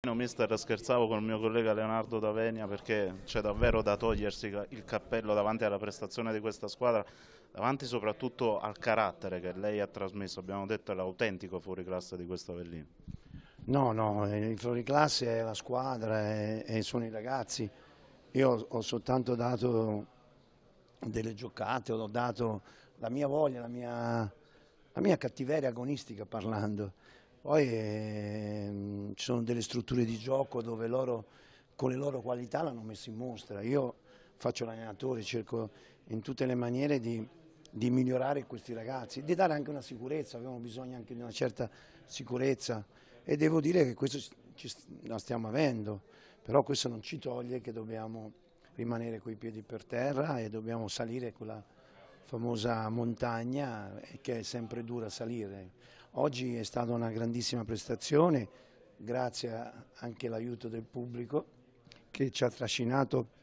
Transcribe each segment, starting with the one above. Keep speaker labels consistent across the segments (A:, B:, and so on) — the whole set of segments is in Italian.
A: No, mister, scherzavo con il mio collega Leonardo D'Avenia perché c'è davvero da togliersi il cappello davanti alla prestazione di questa squadra, davanti soprattutto al carattere che lei ha trasmesso, abbiamo detto è l'autentico fuoriclasse di questo Avellino.
B: No, no, il fuoriclasse è la squadra e, e sono i ragazzi. Io ho soltanto dato delle giocate, ho dato la mia voglia, la mia, la mia cattiveria agonistica parlando. Poi ehm, ci sono delle strutture di gioco dove loro con le loro qualità l'hanno messo in mostra. Io faccio l'allenatore, cerco in tutte le maniere di, di migliorare questi ragazzi, di dare anche una sicurezza, avevano bisogno anche di una certa sicurezza e devo dire che questo ci, la stiamo avendo, però questo non ci toglie che dobbiamo rimanere coi piedi per terra e dobbiamo salire quella famosa montagna eh, che è sempre dura salire. Oggi è stata una grandissima prestazione, grazie anche all'aiuto del pubblico che ci ha trascinato.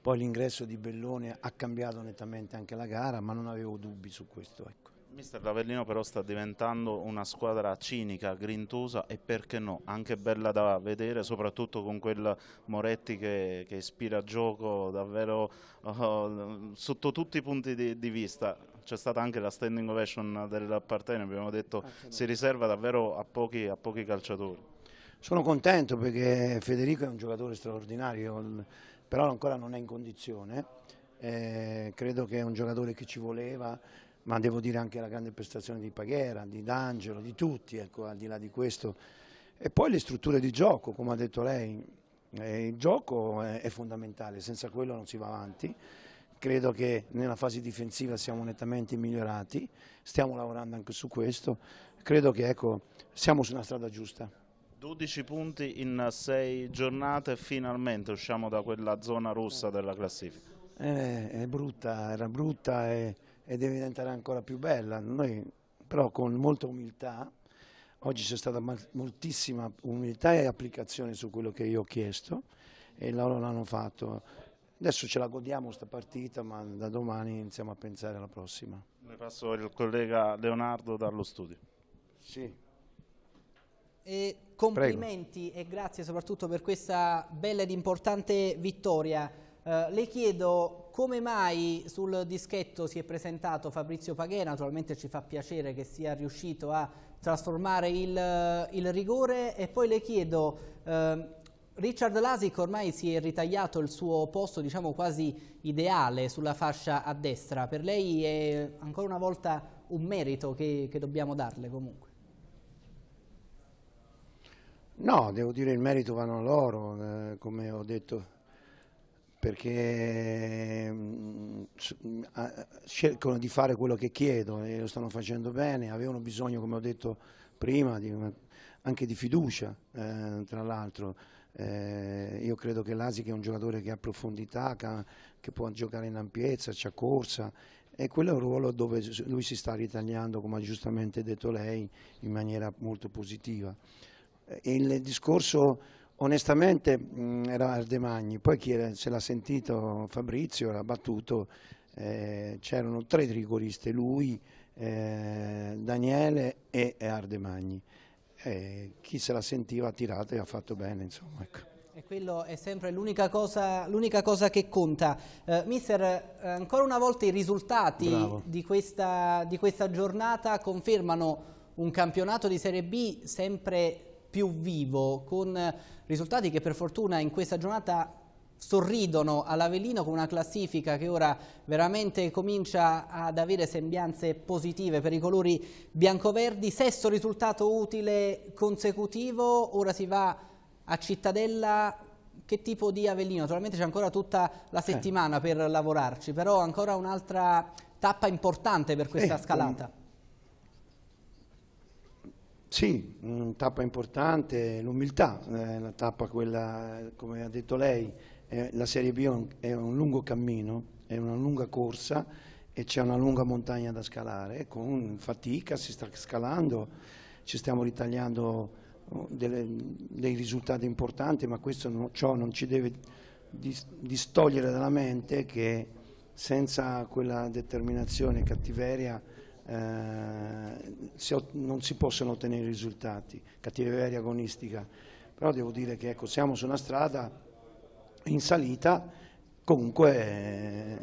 B: Poi l'ingresso di Bellone ha cambiato nettamente anche la gara, ma non avevo dubbi su questo. Ecco.
A: Mister Lavellino però sta diventando una squadra cinica, grintosa e perché no, anche bella da vedere, soprattutto con quel Moretti che, che ispira gioco davvero oh, sotto tutti i punti di, di vista c'è stata anche la standing ovation dell'Appartenio, abbiamo detto ah, si riserva davvero a pochi, a pochi calciatori. Sono
B: contento perché Federico è un giocatore straordinario, però ancora non è in condizione, eh, credo che è un giocatore che ci voleva, ma devo dire anche la grande prestazione di Paghera, di D'Angelo, di tutti, ecco, al di là di questo. E poi le strutture di gioco, come ha detto lei, eh, il gioco è, è fondamentale, senza quello non si va avanti credo che nella fase difensiva siamo nettamente migliorati, stiamo lavorando anche su questo, credo che ecco, siamo su una strada giusta.
A: 12 punti in 6 giornate, finalmente usciamo da quella zona rossa della classifica.
B: Eh, è brutta, era brutta e, e, deve diventare ancora più bella, Noi, però con molta umiltà, oggi c'è stata moltissima umiltà e applicazione su quello che io ho chiesto e loro l'hanno fatto Adesso ce la godiamo questa partita, ma da domani iniziamo a pensare alla prossima.
A: Le passo il collega Leonardo dallo studio. Sì.
C: E complimenti Prego. e grazie soprattutto per questa bella ed importante vittoria. Eh, le chiedo come mai sul dischetto si è presentato Fabrizio Paghè, naturalmente ci fa piacere che sia riuscito a trasformare il, il rigore e poi le chiedo eh, Richard Lasic ormai si è ritagliato il suo posto diciamo quasi ideale sulla fascia a destra, per lei è ancora una volta un merito che, che dobbiamo darle comunque.
B: No, devo dire il merito vanno a loro, eh, come ho detto, perché mh, mm, mm, cercano di fare quello che chiedo e lo stanno facendo bene, avevano bisogno, come ho detto prima, di una anche di fiducia, eh, tra l'altro. Eh, io credo che l'Asic è un giocatore che ha profondità, che, ha, che può giocare in ampiezza, c'ha corsa e quello è un ruolo dove lui si sta ritagliando, come ha giustamente detto lei, in maniera molto positiva. Eh, il discorso onestamente mm, era Ardemagni, poi chi era, se l'ha sentito Fabrizio, l'ha battuto, eh, c'erano tre rigoristi, lui, eh, Daniele e Ardemagni eh, chi se la sentiva ha tirato e ha fatto bene. Insomma, ecco.
C: E quello è sempre l'unica cosa, cosa, che conta. Eh, mister, eh, ancora una volta i risultati di questa, di questa giornata confermano un campionato di Serie B sempre più vivo, con risultati che per fortuna in questa giornata sorridono all'Avellino con una classifica che ora veramente comincia ad avere sembianze positive per i colori biancoverdi. Sesto risultato utile consecutivo, ora si va a Cittadella. Che tipo di Avellino? Naturalmente c'è ancora tutta la eh. settimana eh. per lavorarci, però ancora un'altra tappa importante per questa eh, scalata.
B: Sì, una mm, tappa importante, l'umiltà, eh, la tappa quella, come ha detto lei, eh, la Serie B è un, lungo cammino, è una lunga corsa e c'è una lunga montagna da scalare, con fatica si sta scalando, ci stiamo ritagliando oh, delle, dei risultati importanti, ma questo no, ciò non ci deve distogliere dalla mente che senza quella determinazione e cattiveria eh, non si possono ottenere risultati, cattiveria agonistica, però devo dire che ecco, siamo su una strada in salita comunque eh,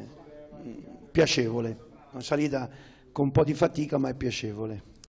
B: piacevole, una salita con un po' di fatica ma è piacevole.